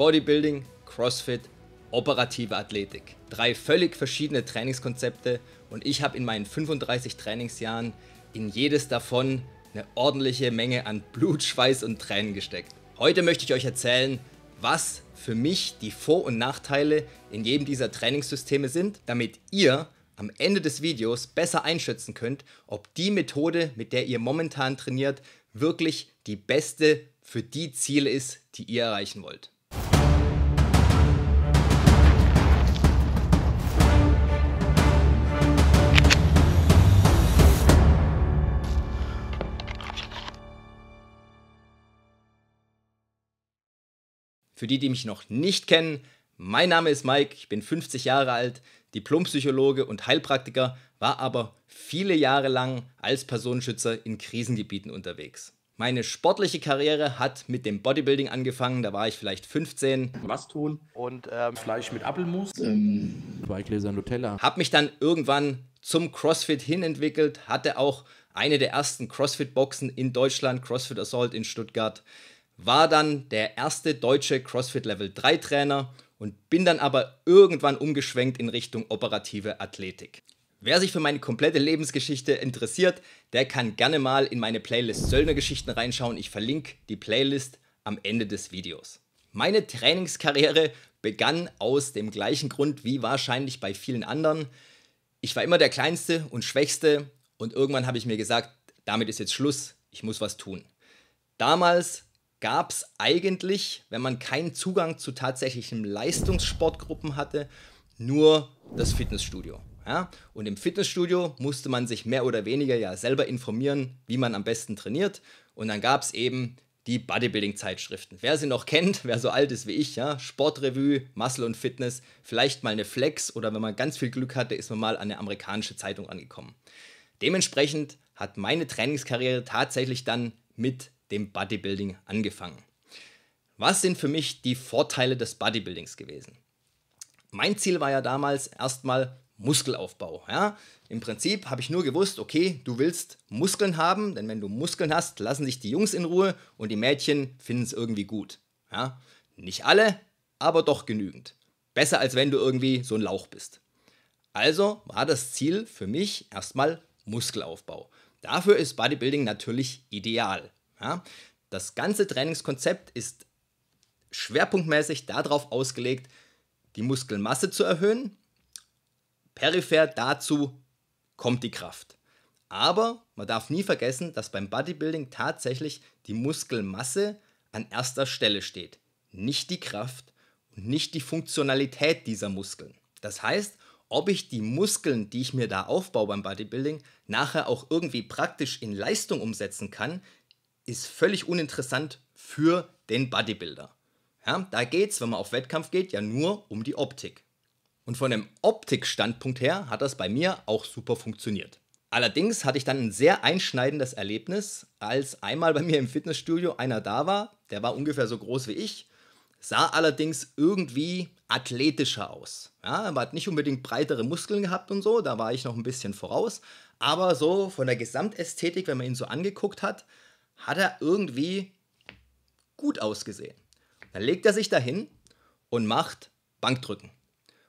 Bodybuilding, CrossFit, operative Athletik. Drei völlig verschiedene Trainingskonzepte und ich habe in meinen 35 Trainingsjahren in jedes davon eine ordentliche Menge an Blut, Schweiß und Tränen gesteckt. Heute möchte ich euch erzählen, was für mich die Vor- und Nachteile in jedem dieser Trainingssysteme sind, damit ihr am Ende des Videos besser einschätzen könnt, ob die Methode, mit der ihr momentan trainiert, wirklich die beste für die Ziele ist, die ihr erreichen wollt. Für die, die mich noch nicht kennen, mein Name ist Mike, ich bin 50 Jahre alt, Diplompsychologe und Heilpraktiker, war aber viele Jahre lang als Personenschützer in Krisengebieten unterwegs. Meine sportliche Karriere hat mit dem Bodybuilding angefangen. Da war ich vielleicht 15. Was tun? Und ähm, Fleisch mit Apfelmus. Ähm, zwei Gläser Nutella. Hab mich dann irgendwann zum CrossFit hin entwickelt. Hatte auch eine der ersten CrossFit-Boxen in Deutschland, CrossFit Assault in Stuttgart war dann der erste deutsche CrossFit Level 3 Trainer und bin dann aber irgendwann umgeschwenkt in Richtung operative Athletik. Wer sich für meine komplette Lebensgeschichte interessiert, der kann gerne mal in meine Playlist Söldnergeschichten reinschauen. Ich verlinke die Playlist am Ende des Videos. Meine Trainingskarriere begann aus dem gleichen Grund wie wahrscheinlich bei vielen anderen. Ich war immer der Kleinste und Schwächste und irgendwann habe ich mir gesagt, damit ist jetzt Schluss, ich muss was tun. Damals gab es eigentlich, wenn man keinen Zugang zu tatsächlichen Leistungssportgruppen hatte, nur das Fitnessstudio. Ja? Und im Fitnessstudio musste man sich mehr oder weniger ja selber informieren, wie man am besten trainiert. Und dann gab es eben die Bodybuilding-Zeitschriften. Wer sie noch kennt, wer so alt ist wie ich, ja, Sportrevue, Muscle und Fitness, vielleicht mal eine Flex oder wenn man ganz viel Glück hatte, ist man mal an eine amerikanische Zeitung angekommen. Dementsprechend hat meine Trainingskarriere tatsächlich dann mit dem Bodybuilding angefangen. Was sind für mich die Vorteile des Bodybuildings gewesen? Mein Ziel war ja damals erstmal Muskelaufbau. Ja? Im Prinzip habe ich nur gewusst, okay, du willst Muskeln haben, denn wenn du Muskeln hast, lassen sich die Jungs in Ruhe und die Mädchen finden es irgendwie gut. Ja? Nicht alle, aber doch genügend. Besser als wenn du irgendwie so ein Lauch bist. Also war das Ziel für mich erstmal Muskelaufbau. Dafür ist Bodybuilding natürlich ideal. Ja? Das ganze Trainingskonzept ist schwerpunktmäßig darauf ausgelegt, die Muskelmasse zu erhöhen. Peripher dazu kommt die Kraft. Aber man darf nie vergessen, dass beim Bodybuilding tatsächlich die Muskelmasse an erster Stelle steht, nicht die Kraft und nicht die Funktionalität dieser Muskeln. Das heißt, ob ich die Muskeln, die ich mir da aufbaue beim Bodybuilding, nachher auch irgendwie praktisch in Leistung umsetzen kann, ist völlig uninteressant für den Bodybuilder. Ja, da geht es, wenn man auf Wettkampf geht, ja nur um die Optik. Und von dem Optikstandpunkt her hat das bei mir auch super funktioniert. Allerdings hatte ich dann ein sehr einschneidendes Erlebnis, als einmal bei mir im Fitnessstudio einer da war, der war ungefähr so groß wie ich, sah allerdings irgendwie athletischer aus. Ja, er hat nicht unbedingt breitere Muskeln gehabt und so, da war ich noch ein bisschen voraus, aber so von der Gesamtästhetik, wenn man ihn so angeguckt hat, hat er irgendwie gut ausgesehen. Dann legt er sich dahin und macht Bankdrücken.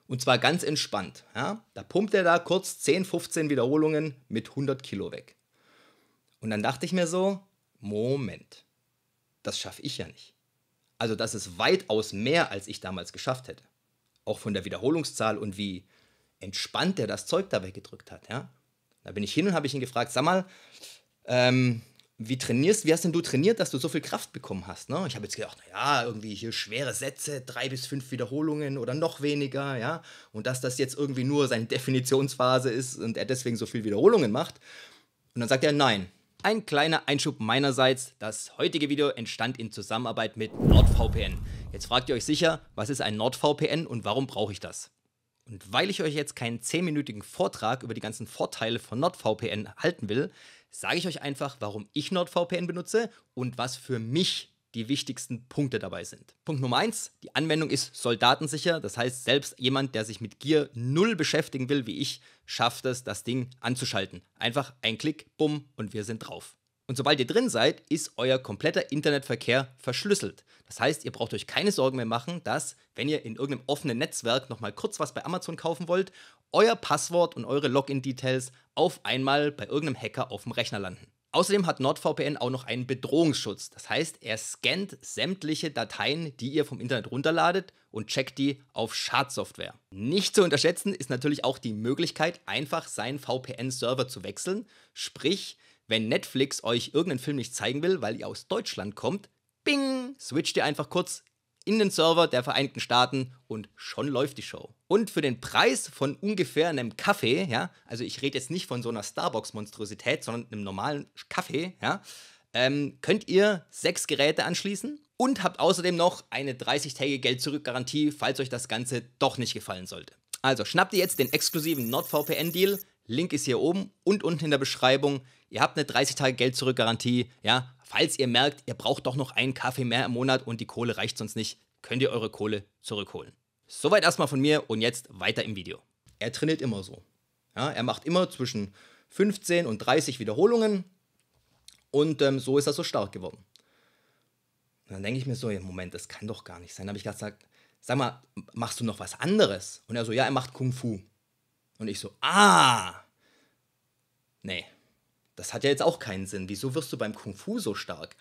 Und zwar ganz entspannt. Ja? Da pumpt er da kurz 10, 15 Wiederholungen mit 100 Kilo weg. Und dann dachte ich mir so, Moment, das schaffe ich ja nicht. Also das ist weitaus mehr, als ich damals geschafft hätte. Auch von der Wiederholungszahl und wie entspannt er das Zeug da weggedrückt hat. Ja? Da bin ich hin und habe ich ihn gefragt, sag mal, ähm, wie trainierst, wie hast denn du trainiert, dass du so viel Kraft bekommen hast? Ne? Ich habe jetzt gedacht, naja, irgendwie hier schwere Sätze, drei bis fünf Wiederholungen oder noch weniger, ja. Und dass das jetzt irgendwie nur seine Definitionsphase ist und er deswegen so viel Wiederholungen macht. Und dann sagt er, nein. Ein kleiner Einschub meinerseits, das heutige Video entstand in Zusammenarbeit mit NordVPN. Jetzt fragt ihr euch sicher, was ist ein NordVPN und warum brauche ich das? Und weil ich euch jetzt keinen 10-minütigen Vortrag über die ganzen Vorteile von NordVPN halten will, sage ich euch einfach, warum ich NordVPN benutze und was für mich die wichtigsten Punkte dabei sind. Punkt Nummer eins: die Anwendung ist soldatensicher. Das heißt, selbst jemand, der sich mit Gear null beschäftigen will, wie ich, schafft es, das Ding anzuschalten. Einfach ein Klick, bumm, und wir sind drauf. Und sobald ihr drin seid, ist euer kompletter Internetverkehr verschlüsselt. Das heißt, ihr braucht euch keine Sorgen mehr machen, dass, wenn ihr in irgendeinem offenen Netzwerk nochmal kurz was bei Amazon kaufen wollt, euer Passwort und eure Login-Details auf einmal bei irgendeinem Hacker auf dem Rechner landen. Außerdem hat NordVPN auch noch einen Bedrohungsschutz. Das heißt, er scannt sämtliche Dateien, die ihr vom Internet runterladet und checkt die auf Schadsoftware. Nicht zu unterschätzen ist natürlich auch die Möglichkeit, einfach seinen VPN-Server zu wechseln. Sprich, wenn Netflix euch irgendeinen Film nicht zeigen will, weil ihr aus Deutschland kommt, bing, switcht ihr einfach kurz in den Server der Vereinigten Staaten und schon läuft die Show. Und für den Preis von ungefähr einem Kaffee, ja, also ich rede jetzt nicht von so einer Starbucks-Monstrosität, sondern einem normalen Kaffee, ja, ähm, könnt ihr sechs Geräte anschließen und habt außerdem noch eine 30-tägige Geld-Zurück-Garantie, falls euch das Ganze doch nicht gefallen sollte. Also schnappt ihr jetzt den exklusiven NordVPN-Deal, Link ist hier oben und unten in der Beschreibung ihr habt eine 30 Tage Geld zurück Garantie, ja, falls ihr merkt, ihr braucht doch noch einen Kaffee mehr im Monat und die Kohle reicht sonst nicht, könnt ihr eure Kohle zurückholen. Soweit erstmal von mir und jetzt weiter im Video. Er trainiert immer so. Ja, er macht immer zwischen 15 und 30 Wiederholungen und ähm, so ist er so stark geworden. Und dann denke ich mir so, ja, Moment, das kann doch gar nicht sein. Da habe ich gesagt, sag mal, machst du noch was anderes? Und er so, ja, er macht Kung Fu. Und ich so, ah, nee, das hat ja jetzt auch keinen Sinn. Wieso wirst du beim Kung Fu so stark?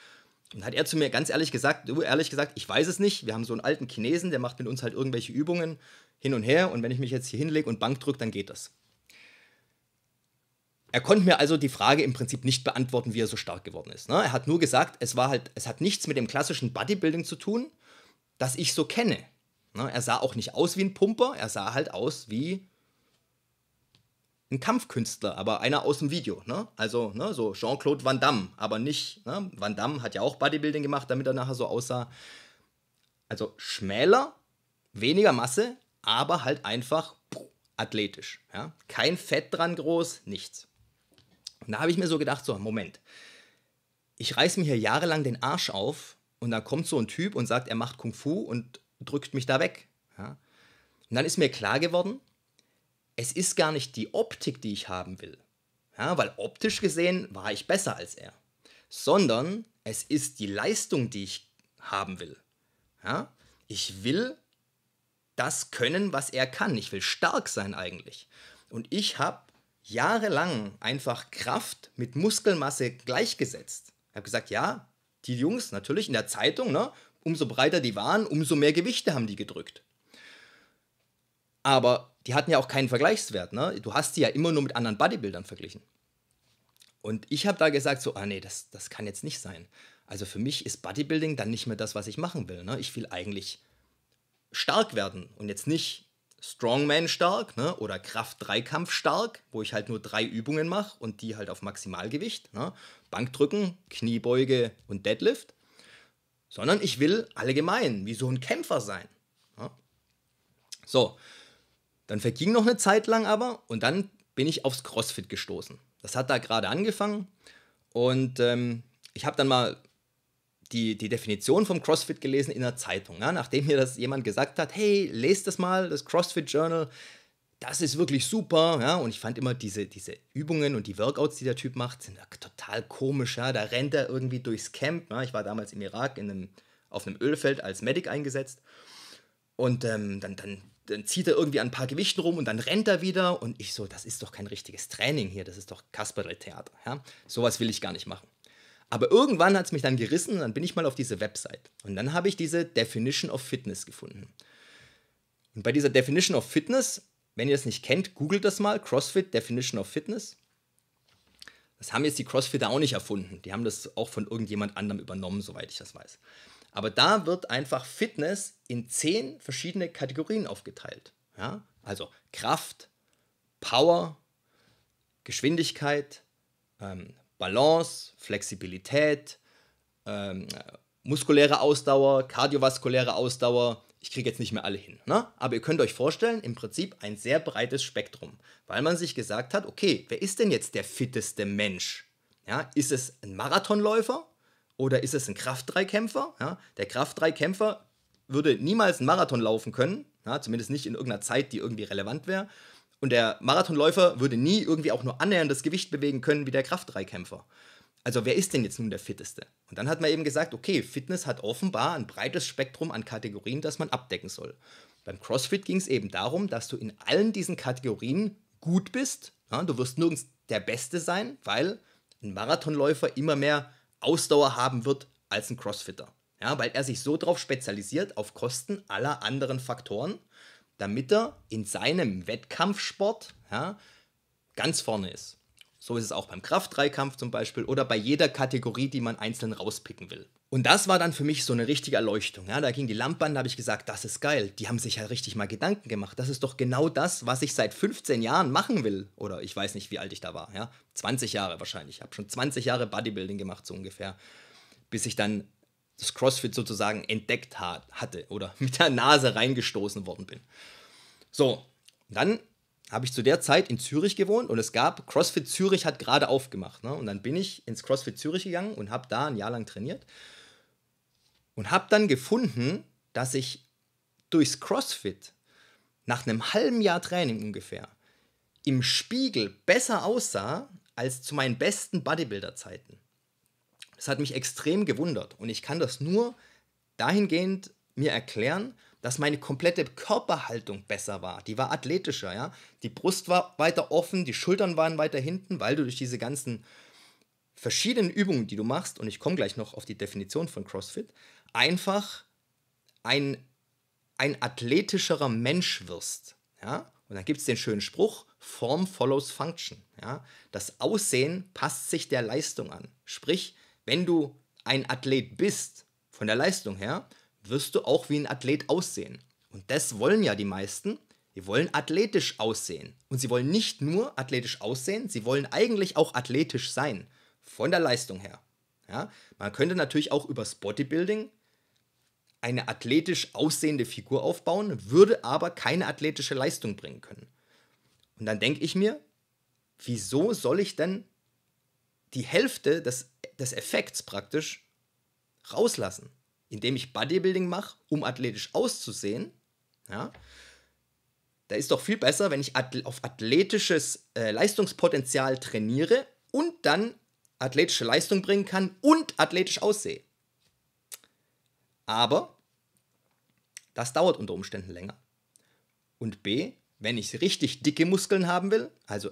Und hat er zu mir ganz ehrlich gesagt, du ehrlich gesagt, ich weiß es nicht. Wir haben so einen alten Chinesen, der macht mit uns halt irgendwelche Übungen hin und her. Und wenn ich mich jetzt hier hinlege und Bank drücke, dann geht das. Er konnte mir also die Frage im Prinzip nicht beantworten, wie er so stark geworden ist. Ne? Er hat nur gesagt, es war halt, es hat nichts mit dem klassischen Bodybuilding zu tun, das ich so kenne. Ne? Er sah auch nicht aus wie ein Pumper, er sah halt aus wie ein Kampfkünstler, aber einer aus dem Video. Ne? Also ne, so Jean-Claude Van Damme, aber nicht. Ne? Van Damme hat ja auch Bodybuilding gemacht, damit er nachher so aussah. Also schmäler, weniger Masse, aber halt einfach athletisch. Ja? Kein Fett dran groß, nichts. Und da habe ich mir so gedacht, so Moment, ich reiß mir hier jahrelang den Arsch auf und da kommt so ein Typ und sagt, er macht Kung Fu und drückt mich da weg. Ja? Und dann ist mir klar geworden, es ist gar nicht die Optik, die ich haben will, ja, weil optisch gesehen war ich besser als er, sondern es ist die Leistung, die ich haben will. Ja, ich will das können, was er kann. Ich will stark sein eigentlich. Und ich habe jahrelang einfach Kraft mit Muskelmasse gleichgesetzt. Ich habe gesagt, ja, die Jungs natürlich in der Zeitung, ne, umso breiter die waren, umso mehr Gewichte haben die gedrückt. Aber die hatten ja auch keinen Vergleichswert. Ne? Du hast sie ja immer nur mit anderen Bodybuildern verglichen. Und ich habe da gesagt, so, ah nee, das, das kann jetzt nicht sein. Also für mich ist Bodybuilding dann nicht mehr das, was ich machen will. Ne? Ich will eigentlich stark werden und jetzt nicht Strongman stark ne? oder Kraft-Dreikampf stark, wo ich halt nur drei Übungen mache und die halt auf Maximalgewicht. Ne? Bankdrücken, Kniebeuge und Deadlift. Sondern ich will allgemein wie so ein Kämpfer sein. Ne? So, dann verging noch eine Zeit lang aber und dann bin ich aufs CrossFit gestoßen. Das hat da gerade angefangen und ähm, ich habe dann mal die, die Definition vom CrossFit gelesen in einer Zeitung. Ne? Nachdem mir das jemand gesagt hat, hey, lest das mal, das CrossFit Journal, das ist wirklich super. Ja? Und ich fand immer diese, diese Übungen und die Workouts, die der Typ macht, sind total komisch. Ja? Da rennt er irgendwie durchs Camp. Ne? Ich war damals im Irak in einem, auf einem Ölfeld als Medic eingesetzt. Und ähm, dann, dann dann zieht er irgendwie an ein paar Gewichten rum und dann rennt er wieder. Und ich so, das ist doch kein richtiges Training hier, das ist doch Kasperl-Theater. Ja? Sowas will ich gar nicht machen. Aber irgendwann hat es mich dann gerissen und dann bin ich mal auf diese Website. Und dann habe ich diese Definition of Fitness gefunden. Und bei dieser Definition of Fitness, wenn ihr das nicht kennt, googelt das mal, CrossFit Definition of Fitness. Das haben jetzt die Crossfitter auch nicht erfunden. Die haben das auch von irgendjemand anderem übernommen, soweit ich das weiß. Aber da wird einfach Fitness in zehn verschiedene Kategorien aufgeteilt. Ja? Also Kraft, Power, Geschwindigkeit, ähm, Balance, Flexibilität, ähm, muskuläre Ausdauer, kardiovaskuläre Ausdauer. Ich kriege jetzt nicht mehr alle hin. Ne? Aber ihr könnt euch vorstellen, im Prinzip ein sehr breites Spektrum, weil man sich gesagt hat, okay, wer ist denn jetzt der fitteste Mensch? Ja, ist es ein Marathonläufer? Oder ist es ein Kraftdreikämpfer? Ja, der Kraftdreikämpfer würde niemals einen Marathon laufen können, ja, zumindest nicht in irgendeiner Zeit, die irgendwie relevant wäre. Und der Marathonläufer würde nie irgendwie auch nur annäherndes Gewicht bewegen können wie der Kraftdreikämpfer. Also wer ist denn jetzt nun der Fitteste? Und dann hat man eben gesagt, okay, Fitness hat offenbar ein breites Spektrum an Kategorien, das man abdecken soll. Beim CrossFit ging es eben darum, dass du in allen diesen Kategorien gut bist. Ja, du wirst nirgends der Beste sein, weil ein Marathonläufer immer mehr Ausdauer haben wird als ein Crossfitter. Ja, weil er sich so darauf spezialisiert, auf Kosten aller anderen Faktoren, damit er in seinem Wettkampfsport ja, ganz vorne ist. So ist es auch beim Kraftdreikampf zum Beispiel oder bei jeder Kategorie, die man einzeln rauspicken will. Und das war dann für mich so eine richtige Erleuchtung. Ja, da ging die Lampe an, da habe ich gesagt, das ist geil. Die haben sich halt richtig mal Gedanken gemacht. Das ist doch genau das, was ich seit 15 Jahren machen will. Oder ich weiß nicht, wie alt ich da war. Ja, 20 Jahre wahrscheinlich. Ich habe schon 20 Jahre Bodybuilding gemacht, so ungefähr. Bis ich dann das CrossFit sozusagen entdeckt hat, hatte oder mit der Nase reingestoßen worden bin. So, dann habe ich zu der Zeit in Zürich gewohnt und es gab, CrossFit Zürich hat gerade aufgemacht. Ne? Und dann bin ich ins CrossFit Zürich gegangen und habe da ein Jahr lang trainiert und habe dann gefunden, dass ich durchs CrossFit nach einem halben Jahr Training ungefähr im Spiegel besser aussah als zu meinen besten Bodybuilder-Zeiten. Das hat mich extrem gewundert und ich kann das nur dahingehend mir erklären, dass meine komplette Körperhaltung besser war. Die war athletischer, ja. Die Brust war weiter offen, die Schultern waren weiter hinten, weil du durch diese ganzen verschiedenen Übungen, die du machst, und ich komme gleich noch auf die Definition von CrossFit, einfach ein, ein athletischerer Mensch wirst. Ja? Und dann gibt es den schönen Spruch, Form follows Function. Ja? Das Aussehen passt sich der Leistung an. Sprich, wenn du ein Athlet bist, von der Leistung her, wirst du auch wie ein Athlet aussehen. Und das wollen ja die meisten. Die wollen athletisch aussehen. Und sie wollen nicht nur athletisch aussehen, sie wollen eigentlich auch athletisch sein. Von der Leistung her. Ja? Man könnte natürlich auch übers Bodybuilding eine athletisch aussehende Figur aufbauen, würde aber keine athletische Leistung bringen können. Und dann denke ich mir, wieso soll ich denn die Hälfte des, des Effekts praktisch rauslassen? indem ich Bodybuilding mache, um athletisch auszusehen, ja, da ist doch viel besser, wenn ich auf athletisches äh, Leistungspotenzial trainiere und dann athletische Leistung bringen kann und athletisch aussehe. Aber das dauert unter Umständen länger. Und B, wenn ich richtig dicke Muskeln haben will, also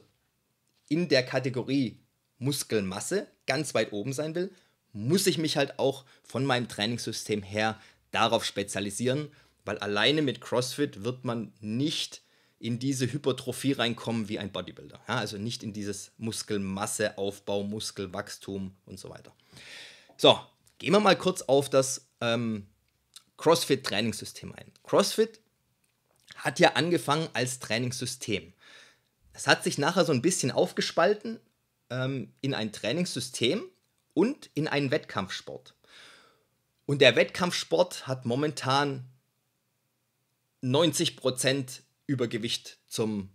in der Kategorie Muskelmasse ganz weit oben sein will, muss ich mich halt auch von meinem Trainingssystem her darauf spezialisieren, weil alleine mit CrossFit wird man nicht in diese Hypertrophie reinkommen wie ein Bodybuilder. Ja, also nicht in dieses Muskelmasseaufbau, Muskelwachstum und so weiter. So, gehen wir mal kurz auf das ähm, CrossFit-Trainingssystem ein. CrossFit hat ja angefangen als Trainingssystem. Es hat sich nachher so ein bisschen aufgespalten ähm, in ein Trainingssystem, und in einen Wettkampfsport. Und der Wettkampfsport hat momentan 90% Übergewicht zum,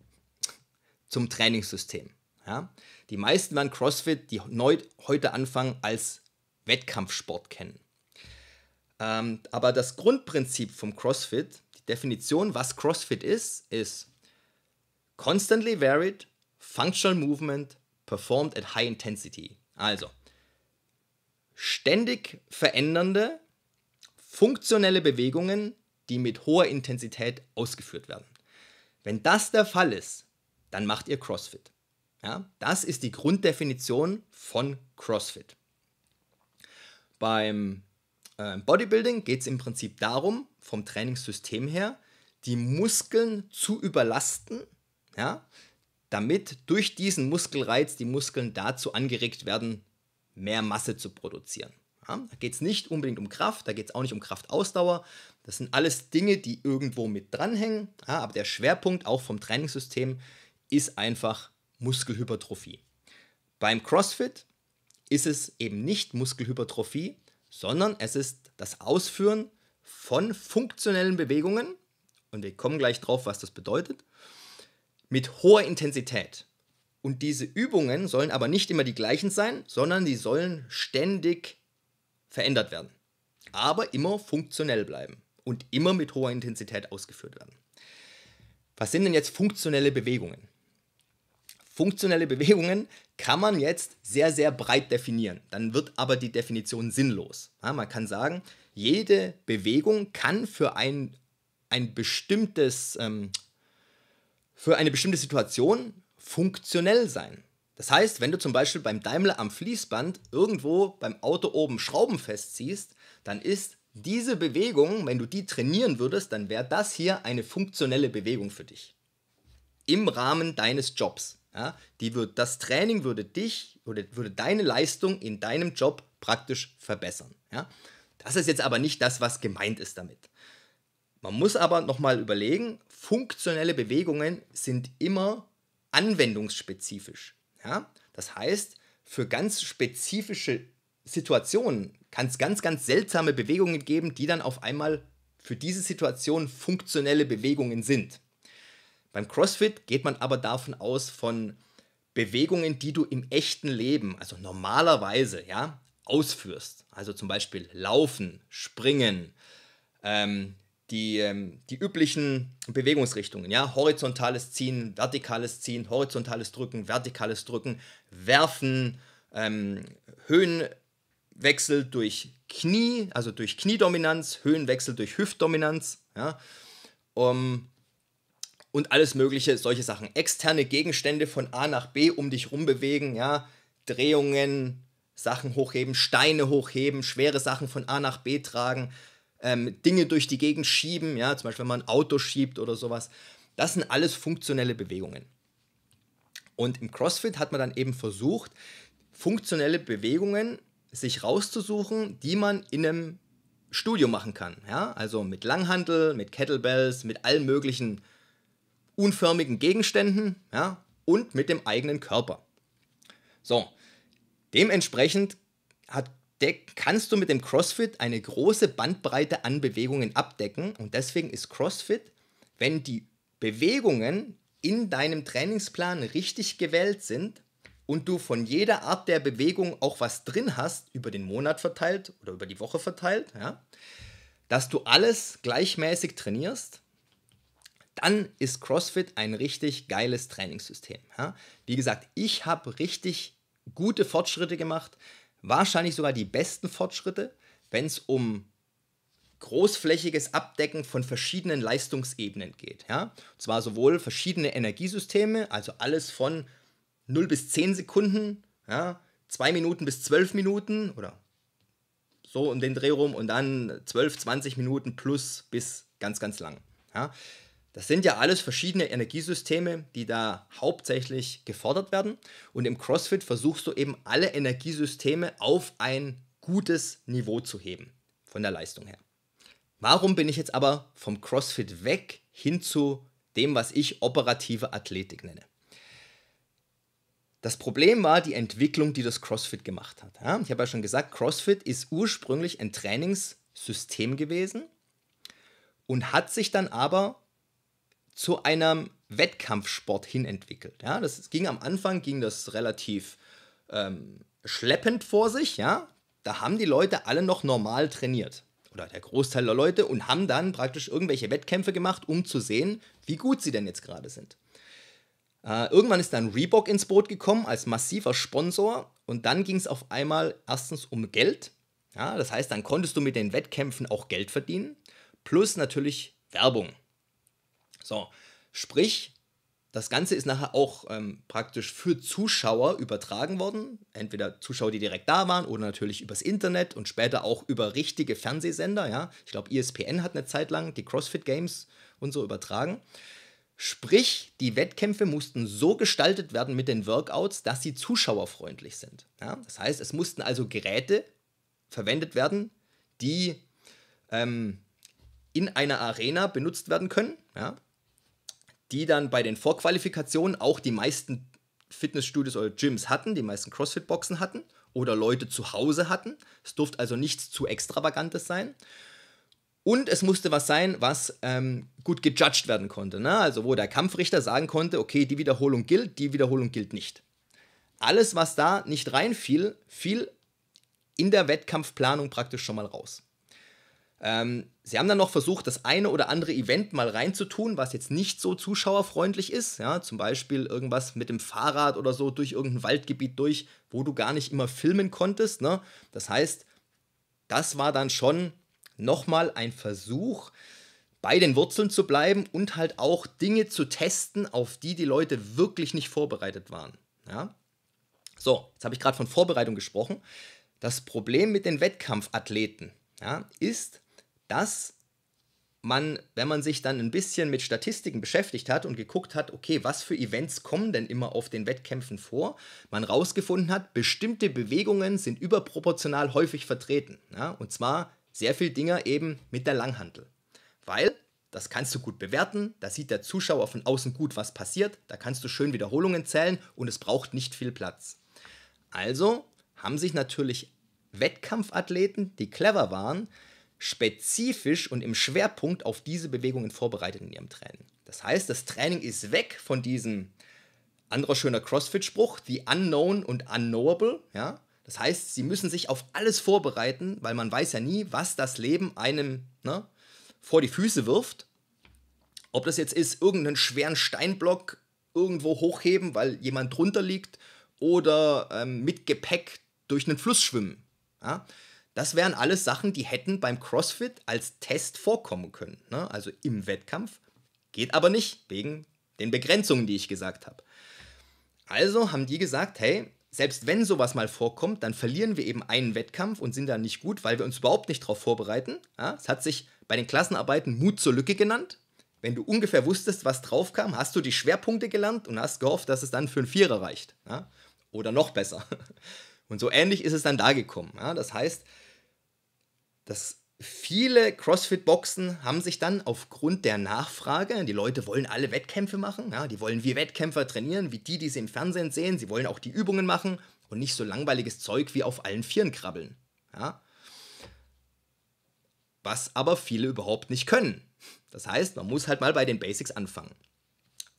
zum Trainingssystem. Ja? Die meisten werden CrossFit, die neu, heute anfangen, als Wettkampfsport kennen. Ähm, aber das Grundprinzip vom CrossFit, die Definition, was CrossFit ist, ist constantly varied, functional movement performed at high intensity. Also, ständig verändernde, funktionelle Bewegungen, die mit hoher Intensität ausgeführt werden. Wenn das der Fall ist, dann macht ihr CrossFit. Ja, das ist die Grunddefinition von CrossFit. Beim äh, Bodybuilding geht es im Prinzip darum, vom Trainingssystem her, die Muskeln zu überlasten, ja, damit durch diesen Muskelreiz die Muskeln dazu angeregt werden, mehr Masse zu produzieren. Ja, da geht es nicht unbedingt um Kraft, da geht es auch nicht um Kraftausdauer. Das sind alles Dinge, die irgendwo mit dranhängen. Ja, aber der Schwerpunkt auch vom Trainingssystem ist einfach Muskelhypertrophie. Beim CrossFit ist es eben nicht Muskelhypertrophie, sondern es ist das Ausführen von funktionellen Bewegungen, und wir kommen gleich drauf, was das bedeutet, mit hoher Intensität. Und diese Übungen sollen aber nicht immer die gleichen sein, sondern die sollen ständig verändert werden. Aber immer funktionell bleiben und immer mit hoher Intensität ausgeführt werden. Was sind denn jetzt funktionelle Bewegungen? Funktionelle Bewegungen kann man jetzt sehr, sehr breit definieren. Dann wird aber die Definition sinnlos. Ja, man kann sagen, jede Bewegung kann für ein, ein bestimmtes ähm, für eine bestimmte Situation funktionell sein. Das heißt, wenn du zum Beispiel beim Daimler am Fließband irgendwo beim Auto oben Schrauben festziehst, dann ist diese Bewegung, wenn du die trainieren würdest, dann wäre das hier eine funktionelle Bewegung für dich. Im Rahmen deines Jobs. Ja? Die wird, das Training würde dich oder würde deine Leistung in deinem Job praktisch verbessern. Ja? Das ist jetzt aber nicht das, was gemeint ist damit. Man muss aber nochmal überlegen, funktionelle Bewegungen sind immer anwendungsspezifisch. Ja? Das heißt, für ganz spezifische Situationen kann es ganz, ganz seltsame Bewegungen geben, die dann auf einmal für diese Situation funktionelle Bewegungen sind. Beim CrossFit geht man aber davon aus von Bewegungen, die du im echten Leben, also normalerweise, ja, ausführst. Also zum Beispiel Laufen, Springen, ähm, die, ähm, die üblichen Bewegungsrichtungen, ja, horizontales Ziehen, vertikales Ziehen, horizontales Drücken, vertikales Drücken, Werfen, ähm, Höhenwechsel durch Knie, also durch Kniedominanz, Höhenwechsel durch Hüftdominanz, ja, um, und alles mögliche, solche Sachen. Externe Gegenstände von A nach B um dich rumbewegen, ja, Drehungen, Sachen hochheben, Steine hochheben, schwere Sachen von A nach B tragen, ähm, Dinge durch die Gegend schieben, ja, zum Beispiel wenn man ein Auto schiebt oder sowas. Das sind alles funktionelle Bewegungen. Und im CrossFit hat man dann eben versucht, funktionelle Bewegungen sich rauszusuchen, die man in einem Studio machen kann. Ja? Also mit Langhandel, mit Kettlebells, mit allen möglichen unförmigen Gegenständen ja? und mit dem eigenen Körper. So, dementsprechend hat Deck kannst du mit dem CrossFit eine große Bandbreite an Bewegungen abdecken und deswegen ist CrossFit, wenn die Bewegungen in deinem Trainingsplan richtig gewählt sind und du von jeder Art der Bewegung auch was drin hast, über den Monat verteilt oder über die Woche verteilt, ja, dass du alles gleichmäßig trainierst, dann ist CrossFit ein richtig geiles Trainingssystem. Ja. Wie gesagt, ich habe richtig gute Fortschritte gemacht wahrscheinlich sogar die besten Fortschritte, wenn es um großflächiges Abdecken von verschiedenen Leistungsebenen geht. Ja? Und zwar sowohl verschiedene Energiesysteme, also alles von 0 bis 10 Sekunden, ja, 2 Minuten bis 12 Minuten oder so um den Dreh rum und dann 12, 20 Minuten plus bis ganz, ganz lang. Ja? Das sind ja alles verschiedene Energiesysteme, die da hauptsächlich gefordert werden. Und im CrossFit versuchst du eben alle Energiesysteme auf ein gutes Niveau zu heben, von der Leistung her. Warum bin ich jetzt aber vom CrossFit weg hin zu dem, was ich operative Athletik nenne? Das Problem war die Entwicklung, die das CrossFit gemacht hat. Ja, ich habe ja schon gesagt, CrossFit ist ursprünglich ein Trainingssystem gewesen und hat sich dann aber zu einem Wettkampfsport hin entwickelt. Ja, das ging am Anfang ging das relativ ähm, schleppend vor sich. Ja, da haben die Leute alle noch normal trainiert oder der Großteil der Leute und haben dann praktisch irgendwelche Wettkämpfe gemacht, um zu sehen, wie gut sie denn jetzt gerade sind. Äh, irgendwann ist dann Reebok ins Boot gekommen als massiver Sponsor und dann ging es auf einmal erstens um Geld. Ja, das heißt, dann konntest du mit den Wettkämpfen auch Geld verdienen, plus natürlich Werbung. So, sprich, das Ganze ist nachher auch ähm, praktisch für Zuschauer übertragen worden. Entweder Zuschauer, die direkt da waren oder natürlich übers Internet und später auch über richtige Fernsehsender. Ja? Ich glaube, ESPN hat eine Zeit lang die CrossFit Games und so übertragen. Sprich, die Wettkämpfe mussten so gestaltet werden mit den Workouts, dass sie zuschauerfreundlich sind. Ja? Das heißt, es mussten also Geräte verwendet werden, die ähm, in einer Arena benutzt werden können. Ja? die dann bei den Vorqualifikationen auch die meisten Fitnessstudios oder Gyms hatten, die meisten CrossFit-Boxen hatten oder Leute zu Hause hatten. Es durfte also nichts zu extravagantes sein. Und es musste was sein, was ähm, gut gejudged werden konnte. Ne? Also wo der Kampfrichter sagen konnte, okay, die Wiederholung gilt, die Wiederholung gilt nicht. Alles, was da nicht reinfiel, fiel in der Wettkampfplanung praktisch schon mal raus. Ähm, sie haben dann noch versucht, das eine oder andere Event mal reinzutun, was jetzt nicht so zuschauerfreundlich ist. Ja, zum Beispiel irgendwas mit dem Fahrrad oder so durch irgendein Waldgebiet durch, wo du gar nicht immer filmen konntest. Ne? Das heißt, das war dann schon nochmal ein Versuch, bei den Wurzeln zu bleiben und halt auch Dinge zu testen, auf die die Leute wirklich nicht vorbereitet waren. Ja? So, jetzt habe ich gerade von Vorbereitung gesprochen. Das Problem mit den Wettkampfathleten ja, ist, dass man, wenn man sich dann ein bisschen mit Statistiken beschäftigt hat und geguckt hat, okay, was für Events kommen denn immer auf den Wettkämpfen vor, man rausgefunden hat, bestimmte Bewegungen sind überproportional häufig vertreten. Ja? Und zwar sehr viel Dinger eben mit der Langhandel. Weil das kannst du gut bewerten, da sieht der Zuschauer von außen gut, was passiert, da kannst du schön Wiederholungen zählen und es braucht nicht viel Platz. Also haben sich natürlich Wettkampfathleten, die clever waren, spezifisch und im Schwerpunkt auf diese Bewegungen vorbereitet in ihrem Training. Das heißt, das Training ist weg von diesem anderer schöner CrossFit-Spruch, the unknown und unknowable. Ja? Das heißt, sie müssen sich auf alles vorbereiten, weil man weiß ja nie, was das Leben einem ne, vor die Füße wirft. Ob das jetzt ist, irgendeinen schweren Steinblock irgendwo hochheben, weil jemand drunter liegt, oder ähm, mit Gepäck durch einen Fluss schwimmen. Ja? Das wären alles Sachen, die hätten beim CrossFit als Test vorkommen können. Ne? Also im Wettkampf. Geht aber nicht, wegen den Begrenzungen, die ich gesagt habe. Also haben die gesagt, hey, selbst wenn sowas mal vorkommt, dann verlieren wir eben einen Wettkampf und sind da nicht gut, weil wir uns überhaupt nicht darauf vorbereiten. Ja, es hat sich bei den Klassenarbeiten Mut zur Lücke genannt. Wenn du ungefähr wusstest, was draufkam, hast du die Schwerpunkte gelernt und hast gehofft, dass es dann für einen Vierer reicht. Ja, oder noch besser. Und so ähnlich ist es dann da gekommen. Ja, das heißt, dass viele CrossFit-Boxen haben sich dann aufgrund der Nachfrage, die Leute wollen alle Wettkämpfe machen, ja, die wollen wie Wettkämpfer trainieren, wie die, die sie im Fernsehen sehen, sie wollen auch die Übungen machen und nicht so langweiliges Zeug wie auf allen Vieren krabbeln. Ja. Was aber viele überhaupt nicht können. Das heißt, man muss halt mal bei den Basics anfangen.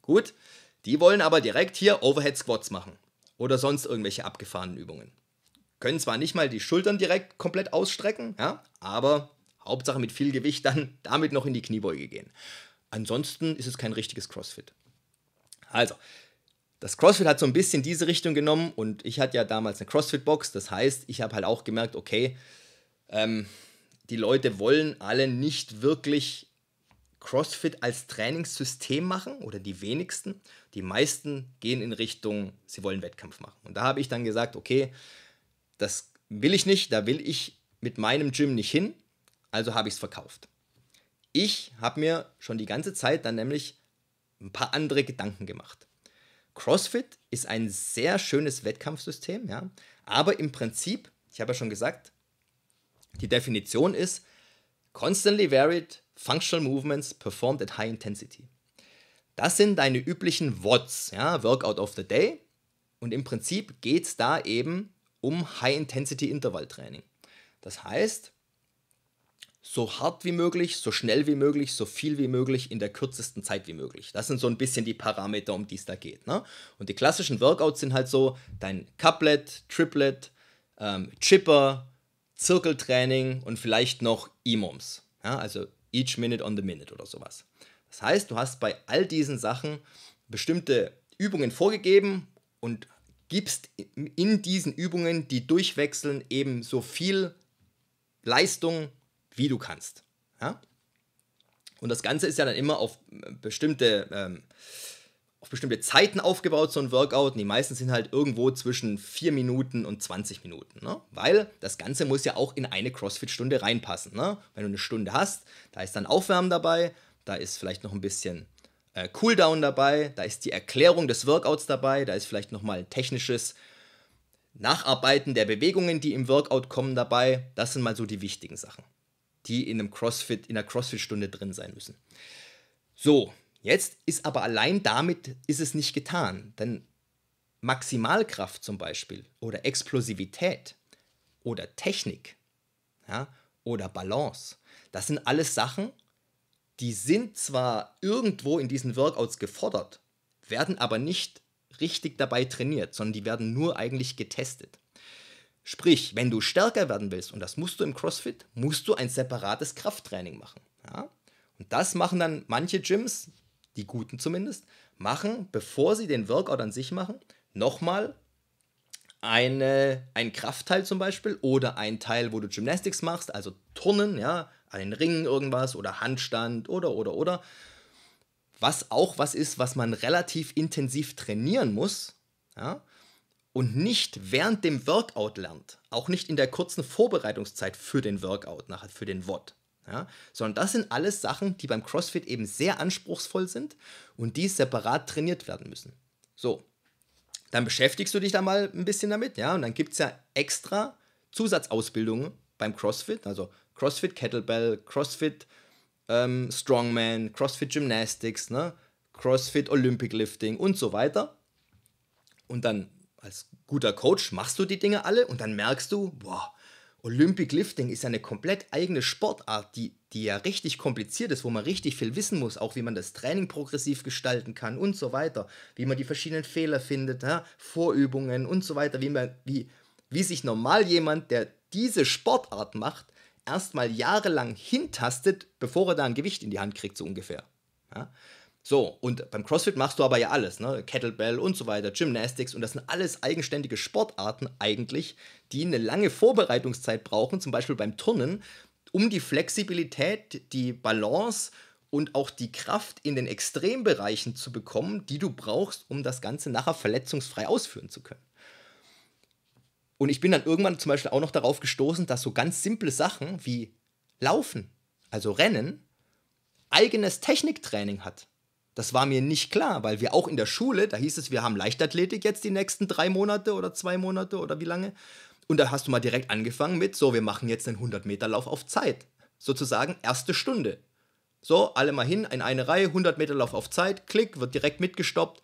Gut, die wollen aber direkt hier Overhead Squats machen oder sonst irgendwelche abgefahrenen Übungen. Können zwar nicht mal die Schultern direkt komplett ausstrecken, ja, aber Hauptsache mit viel Gewicht dann damit noch in die Kniebeuge gehen. Ansonsten ist es kein richtiges CrossFit. Also, das CrossFit hat so ein bisschen diese Richtung genommen und ich hatte ja damals eine CrossFit-Box. Das heißt, ich habe halt auch gemerkt, okay, ähm, die Leute wollen alle nicht wirklich CrossFit als Trainingssystem machen oder die wenigsten. Die meisten gehen in Richtung, sie wollen Wettkampf machen. Und da habe ich dann gesagt, okay, das will ich nicht, da will ich mit meinem Gym nicht hin, also habe ich es verkauft. Ich habe mir schon die ganze Zeit dann nämlich ein paar andere Gedanken gemacht. CrossFit ist ein sehr schönes Wettkampfsystem, ja, aber im Prinzip, ich habe ja schon gesagt, die Definition ist constantly varied functional movements performed at high intensity. Das sind deine üblichen WOTS, ja, Workout of the Day. Und im Prinzip geht es da eben um high intensity training Das heißt, so hart wie möglich, so schnell wie möglich, so viel wie möglich, in der kürzesten Zeit wie möglich. Das sind so ein bisschen die Parameter, um die es da geht. Ne? Und die klassischen Workouts sind halt so dein Couplet, Triplet, ähm, Chipper, Zirkeltraining und vielleicht noch E-Moms. Ja? Also each minute on the minute oder sowas. Das heißt, du hast bei all diesen Sachen bestimmte Übungen vorgegeben und gibst in diesen Übungen, die durchwechseln, eben so viel Leistung, wie du kannst. Ja? Und das Ganze ist ja dann immer auf äh, bestimmte, ähm, auf bestimmte Zeiten aufgebaut, so ein Workout. Und die meisten sind halt irgendwo zwischen 4 Minuten und 20 Minuten. Ne? Weil das Ganze muss ja auch in eine CrossFit-Stunde reinpassen. Ne? Wenn du eine Stunde hast, da ist dann Aufwärmen dabei, da ist vielleicht noch ein bisschen äh, Cooldown dabei, da ist die Erklärung des Workouts dabei, da ist vielleicht nochmal technisches Nacharbeiten der Bewegungen, die im Workout kommen, dabei. Das sind mal so die wichtigen Sachen, die in einem CrossFit, in der CrossFit-Stunde drin sein müssen. So, jetzt ist aber allein damit ist es nicht getan, denn Maximalkraft zum Beispiel oder Explosivität oder Technik ja, oder Balance, das sind alles Sachen, die sind zwar irgendwo in diesen Workouts gefordert, werden aber nicht richtig dabei trainiert, sondern die werden nur eigentlich getestet. Sprich, wenn du stärker werden willst, und das musst du im CrossFit, musst du ein separates Krafttraining machen. Ja? Und das machen dann manche Gyms, die guten zumindest, machen, bevor sie den Workout an sich machen, nochmal eine, ein Kraftteil zum Beispiel oder ein Teil, wo du Gymnastics machst, also Turnen, ja, an den Ringen irgendwas oder Handstand oder oder oder. Was auch was ist, was man relativ intensiv trainieren muss ja, und nicht während dem Workout lernt. Auch nicht in der kurzen Vorbereitungszeit für den Workout, nachher für den WOD. Ja, sondern das sind alles Sachen, die beim CrossFit eben sehr anspruchsvoll sind und die separat trainiert werden müssen. So, dann beschäftigst du dich da mal ein bisschen damit, ja, und dann gibt es ja extra Zusatzausbildungen beim CrossFit, also CrossFit Kettlebell, CrossFit ähm, Strongman, CrossFit Gymnastics, ne? CrossFit Olympic Lifting und so weiter. Und dann als guter Coach machst du die Dinge alle und dann merkst du, boah, Olympic Lifting ist ja eine komplett eigene Sportart, die, die ja richtig kompliziert ist, wo man richtig viel wissen muss, auch wie man das Training progressiv gestalten kann und so weiter, wie man die verschiedenen Fehler findet, ja, ne? Vorübungen und so weiter, wie, man, wie, wie sich normal jemand, der diese Sportart macht, erstmal jahrelang hintastet, bevor er da ein Gewicht in die Hand kriegt, so ungefähr. Ja? So, und beim CrossFit machst du aber ja alles, ne? Kettlebell und so weiter, Gymnastics und das sind alles eigenständige Sportarten eigentlich, die eine lange Vorbereitungszeit brauchen, zum Beispiel beim Turnen, um die Flexibilität, die Balance und auch die Kraft in den Extrembereichen zu bekommen, die du brauchst, um das Ganze nachher verletzungsfrei ausführen zu können. Und ich bin dann irgendwann zum Beispiel auch noch darauf gestoßen, dass so ganz simple Sachen wie Laufen, also Rennen, eigenes Techniktraining hat. Das war mir nicht klar, weil wir auch in der Schule, da hieß es, wir haben Leichtathletik jetzt die nächsten drei Monate oder zwei Monate oder wie lange. Und da hast du mal direkt angefangen mit, so, wir machen jetzt einen 100-Meter-Lauf auf Zeit. Sozusagen erste Stunde. So, alle mal hin in eine Reihe, 100 Meter Lauf auf Zeit, Klick, wird direkt mitgestoppt.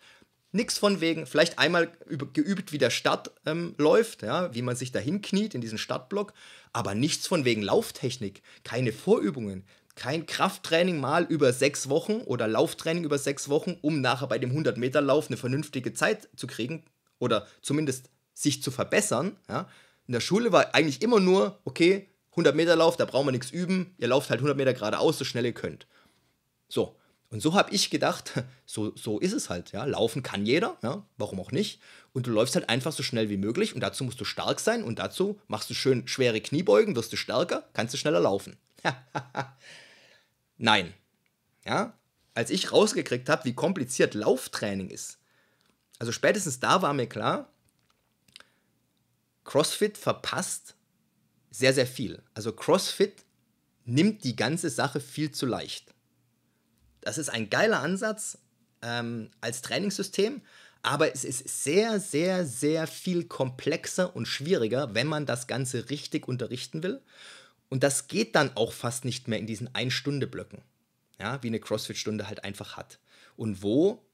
Nichts von wegen, vielleicht einmal geübt, wie der Start ähm, läuft, ja, wie man sich dahin kniet in diesen Stadtblock, aber nichts von wegen Lauftechnik, keine Vorübungen, kein Krafttraining mal über sechs Wochen oder Lauftraining über sechs Wochen, um nachher bei dem 100-Meter-Lauf eine vernünftige Zeit zu kriegen oder zumindest sich zu verbessern. Ja. In der Schule war eigentlich immer nur, okay, 100-Meter-Lauf, da brauchen wir nichts üben, ihr lauft halt 100 Meter geradeaus, so schnell ihr könnt. So, und so habe ich gedacht, so, so ist es halt. Ja? Laufen kann jeder, ja? warum auch nicht. Und du läufst halt einfach so schnell wie möglich und dazu musst du stark sein und dazu machst du schön schwere Kniebeugen, wirst du stärker, kannst du schneller laufen. Nein. Ja? Als ich rausgekriegt habe, wie kompliziert Lauftraining ist, also spätestens da war mir klar, CrossFit verpasst sehr, sehr viel. Also CrossFit nimmt die ganze Sache viel zu leicht. Das ist ein geiler Ansatz ähm, als Trainingssystem, aber es ist sehr, sehr, sehr viel komplexer und schwieriger, wenn man das Ganze richtig unterrichten will. Und das geht dann auch fast nicht mehr in diesen Ein-Stunde-Blöcken, ja, wie eine CrossFit-Stunde halt einfach hat. Und wo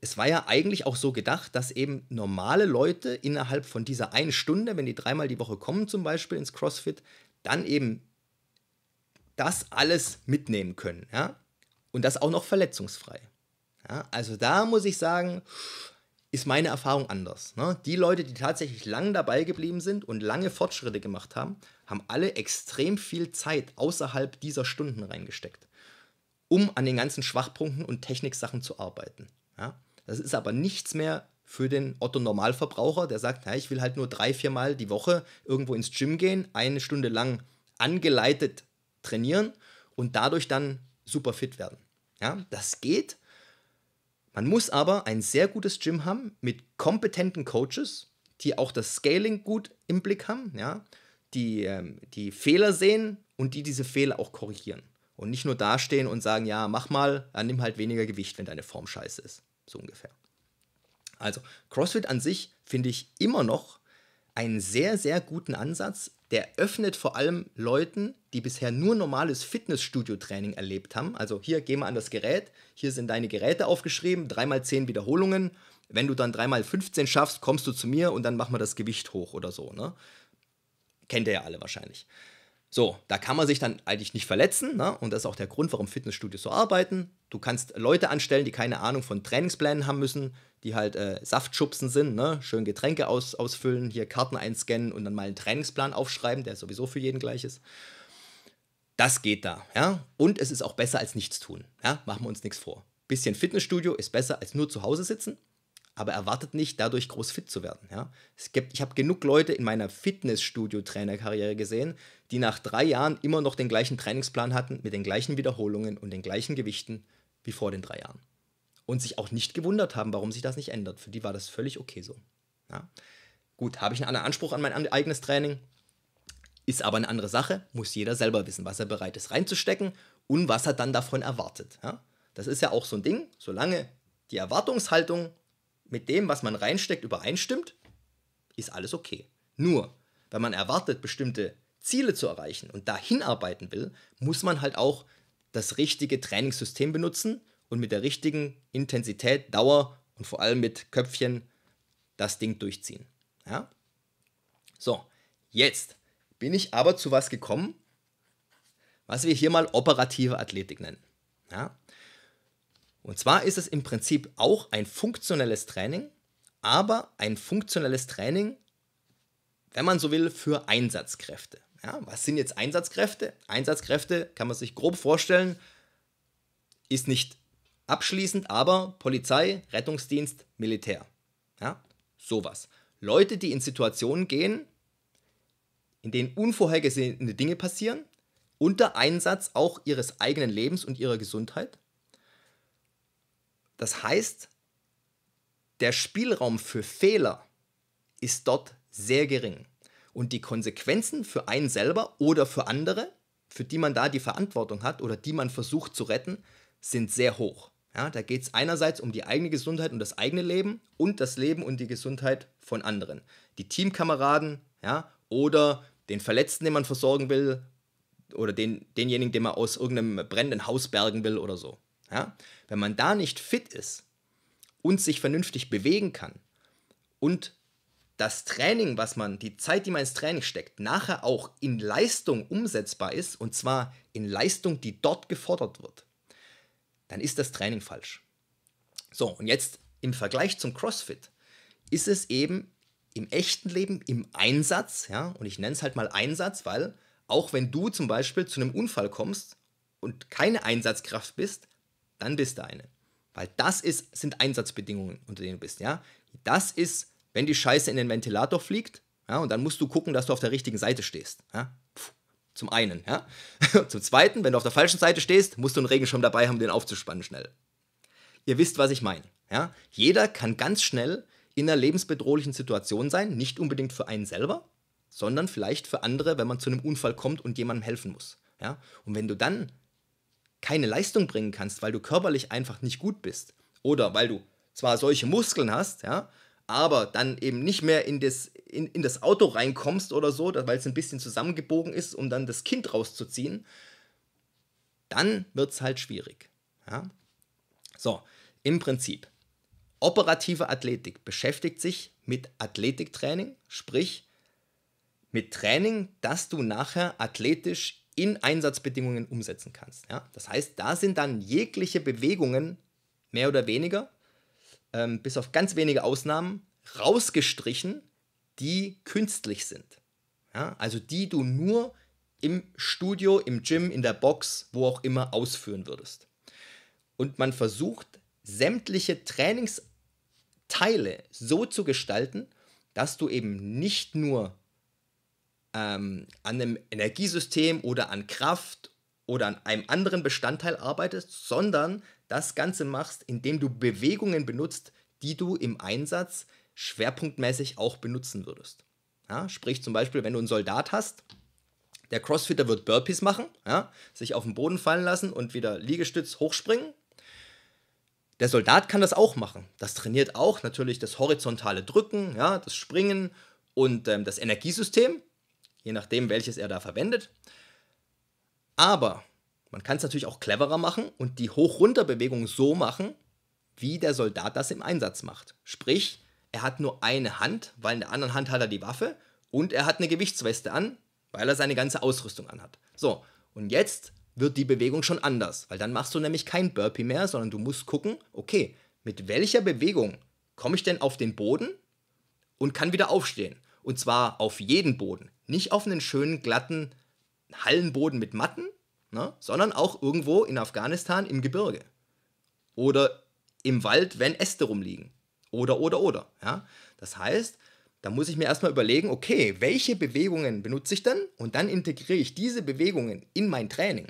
es war ja eigentlich auch so gedacht, dass eben normale Leute innerhalb von dieser einen Stunde, wenn die dreimal die Woche kommen zum Beispiel ins CrossFit, dann eben das alles mitnehmen können. Ja? Und das auch noch verletzungsfrei. Ja? Also da muss ich sagen, ist meine Erfahrung anders. Ne? Die Leute, die tatsächlich lang dabei geblieben sind und lange Fortschritte gemacht haben, haben alle extrem viel Zeit außerhalb dieser Stunden reingesteckt, um an den ganzen Schwachpunkten und Techniksachen zu arbeiten. Ja? Das ist aber nichts mehr für den Otto-Normalverbraucher, der sagt, na, ich will halt nur drei, viermal die Woche irgendwo ins Gym gehen, eine Stunde lang angeleitet trainieren und dadurch dann super fit werden. Ja, das geht. Man muss aber ein sehr gutes Gym haben mit kompetenten Coaches, die auch das Scaling gut im Blick haben, ja, die ähm, die Fehler sehen und die diese Fehler auch korrigieren. Und nicht nur dastehen und sagen, ja, mach mal, dann nimm halt weniger Gewicht, wenn deine Form scheiße ist. So ungefähr. Also, CrossFit an sich finde ich immer noch einen sehr, sehr guten Ansatz. Der öffnet vor allem Leuten, die bisher nur normales Fitnessstudio-Training erlebt haben. Also hier geh mal an das Gerät, hier sind deine Geräte aufgeschrieben, 3x10 Wiederholungen. Wenn du dann 3x15 schaffst, kommst du zu mir und dann machen wir das Gewicht hoch oder so. Ne? Kennt ihr ja alle wahrscheinlich. So, da kann man sich dann eigentlich nicht verletzen ne? und das ist auch der Grund, warum Fitnessstudios so arbeiten. Du kannst Leute anstellen, die keine Ahnung von Trainingsplänen haben müssen, die halt äh, Saftschubsen sind, ne? schön Getränke aus, ausfüllen, hier Karten einscannen und dann mal einen Trainingsplan aufschreiben, der sowieso für jeden gleich ist. Das geht da, ja. Und es ist auch besser als nichts tun, ja. Machen wir uns nichts vor. Bisschen Fitnessstudio ist besser als nur zu Hause sitzen, aber erwartet nicht, dadurch groß fit zu werden, ja. Es gibt, ich habe genug Leute in meiner Fitnessstudio-Trainerkarriere gesehen, die nach drei Jahren immer noch den gleichen Trainingsplan hatten, mit den gleichen Wiederholungen und den gleichen Gewichten wie vor den drei Jahren. Und sich auch nicht gewundert haben, warum sich das nicht ändert. Für die war das völlig okay so. Ja. Gut, habe ich einen anderen Anspruch an mein eigenes Training? Ist aber eine andere Sache, muss jeder selber wissen, was er bereit ist reinzustecken und was er dann davon erwartet. Ja. Das ist ja auch so ein Ding, solange die Erwartungshaltung mit dem, was man reinsteckt, übereinstimmt, ist alles okay. Nur, wenn man erwartet, bestimmte Ziele zu erreichen und dahin arbeiten will, muss man halt auch das richtige Trainingssystem benutzen und mit der richtigen Intensität, Dauer und vor allem mit Köpfchen das Ding durchziehen. Ja? So, jetzt bin ich aber zu was gekommen, was wir hier mal operative Athletik nennen. Ja? Und zwar ist es im Prinzip auch ein funktionelles Training, aber ein funktionelles Training, wenn man so will, für Einsatzkräfte. Ja, was sind jetzt Einsatzkräfte? Einsatzkräfte kann man sich grob vorstellen, ist nicht abschließend, aber Polizei, Rettungsdienst, Militär. Ja, sowas. Leute, die in Situationen gehen, in denen unvorhergesehene Dinge passieren, unter Einsatz auch ihres eigenen Lebens und ihrer Gesundheit. Das heißt, der Spielraum für Fehler ist dort sehr gering und die Konsequenzen für einen selber oder für andere, für die man da die Verantwortung hat oder die man versucht zu retten, sind sehr hoch. Ja, da geht es einerseits um die eigene Gesundheit und das eigene Leben und das Leben und die Gesundheit von anderen. Die Teamkameraden ja, oder den Verletzten, den man versorgen will oder den, denjenigen, den man aus irgendeinem brennenden Haus bergen will oder so. Ja? Wenn man da nicht fit ist und sich vernünftig bewegen kann und das Training, was man, die Zeit, die man ins Training steckt, nachher auch in Leistung umsetzbar ist, und zwar in Leistung, die dort gefordert wird, dann ist das Training falsch. So, und jetzt im Vergleich zum CrossFit ist es eben im echten Leben, im Einsatz, ja, und ich nenne es halt mal Einsatz, weil auch wenn du zum Beispiel zu einem Unfall kommst und keine Einsatzkraft bist, dann bist du eine. Weil das ist, sind Einsatzbedingungen, unter denen du bist, ja. Das ist wenn die Scheiße in den Ventilator fliegt, ja, und dann musst du gucken, dass du auf der richtigen Seite stehst. Ja? Zum einen, ja. Zum zweiten, wenn du auf der falschen Seite stehst, musst du einen Regenschirm dabei haben, um den aufzuspannen schnell. Ihr wisst, was ich meine. Ja? Jeder kann ganz schnell in einer lebensbedrohlichen Situation sein, nicht unbedingt für einen selber, sondern vielleicht für andere, wenn man zu einem Unfall kommt und jemandem helfen muss. Ja? Und wenn du dann keine Leistung bringen kannst, weil du körperlich einfach nicht gut bist oder weil du zwar solche Muskeln hast, ja, aber dann eben nicht mehr in das, in, in das Auto reinkommst oder so, weil es ein bisschen zusammengebogen ist, um dann das Kind rauszuziehen, dann wird es halt schwierig. Ja? So, im Prinzip. Operative Athletik beschäftigt sich mit Athletiktraining, sprich mit Training, das du nachher athletisch in Einsatzbedingungen umsetzen kannst. Ja? Das heißt, da sind dann jegliche Bewegungen mehr oder weniger ähm, bis auf ganz wenige Ausnahmen, rausgestrichen, die künstlich sind. Ja? Also die du nur im Studio, im Gym, in der Box, wo auch immer ausführen würdest. Und man versucht, sämtliche Trainingsteile so zu gestalten, dass du eben nicht nur ähm, an einem Energiesystem oder an Kraft oder an einem anderen Bestandteil arbeitest, sondern das Ganze machst, indem du Bewegungen benutzt, die du im Einsatz schwerpunktmäßig auch benutzen würdest. Ja, sprich zum Beispiel, wenn du einen Soldat hast, der Crossfitter wird Burpees machen, ja, sich auf den Boden fallen lassen und wieder Liegestütz hochspringen. Der Soldat kann das auch machen. Das trainiert auch natürlich das horizontale Drücken, ja, das Springen und ähm, das Energiesystem, je nachdem, welches er da verwendet. Aber man kann es natürlich auch cleverer machen und die Hoch-Runter-Bewegung so machen, wie der Soldat das im Einsatz macht. Sprich, er hat nur eine Hand, weil in der anderen Hand hat er die Waffe und er hat eine Gewichtsweste an, weil er seine ganze Ausrüstung anhat. So, und jetzt wird die Bewegung schon anders, weil dann machst du nämlich kein Burpee mehr, sondern du musst gucken, okay, mit welcher Bewegung komme ich denn auf den Boden und kann wieder aufstehen? Und zwar auf jeden Boden, nicht auf einen schönen glatten Hallenboden mit Matten, ne? sondern auch irgendwo in Afghanistan im Gebirge oder im Wald, wenn Äste rumliegen. Oder, oder, oder. Ja? Das heißt, da muss ich mir erstmal überlegen, okay, welche Bewegungen benutze ich denn? Und dann integriere ich diese Bewegungen in mein Training.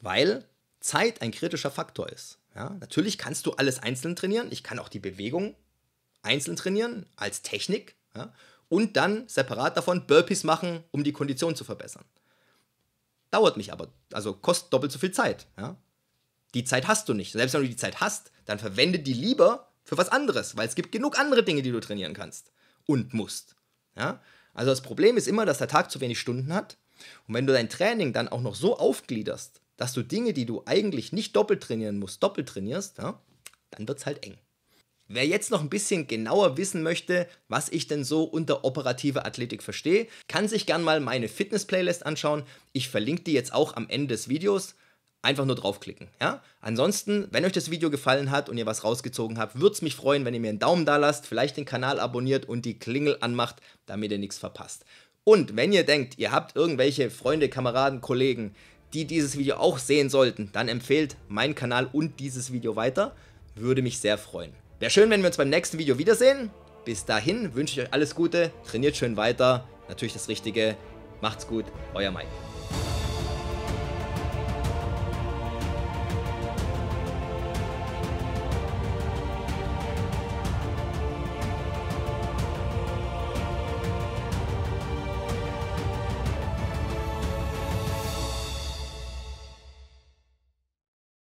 Weil Zeit ein kritischer Faktor ist. Ja? Natürlich kannst du alles einzeln trainieren. Ich kann auch die Bewegung einzeln trainieren als Technik. Ja? Und dann separat davon Burpees machen, um die Kondition zu verbessern dauert mich aber, also kostet doppelt so viel Zeit. Ja? Die Zeit hast du nicht. Selbst wenn du die Zeit hast, dann verwende die lieber für was anderes, weil es gibt genug andere Dinge, die du trainieren kannst und musst. Ja? Also das Problem ist immer, dass der Tag zu wenig Stunden hat. Und wenn du dein Training dann auch noch so aufgliederst, dass du Dinge, die du eigentlich nicht doppelt trainieren musst, doppelt trainierst, ja, dann wird es halt eng. Wer jetzt noch ein bisschen genauer wissen möchte, was ich denn so unter operative Athletik verstehe, kann sich gern mal meine Fitness-Playlist anschauen. Ich verlinke die jetzt auch am Ende des Videos. Einfach nur draufklicken. Ja? Ansonsten, wenn euch das Video gefallen hat und ihr was rausgezogen habt, würde es mich freuen, wenn ihr mir einen Daumen da lasst, vielleicht den Kanal abonniert und die Klingel anmacht, damit ihr nichts verpasst. Und wenn ihr denkt, ihr habt irgendwelche Freunde, Kameraden, Kollegen, die dieses Video auch sehen sollten, dann empfehlt meinen Kanal und dieses Video weiter. Würde mich sehr freuen. Wäre schön, wenn wir uns beim nächsten Video wiedersehen. Bis dahin wünsche ich euch alles Gute, trainiert schön weiter, natürlich das Richtige. Macht's gut, euer Mike.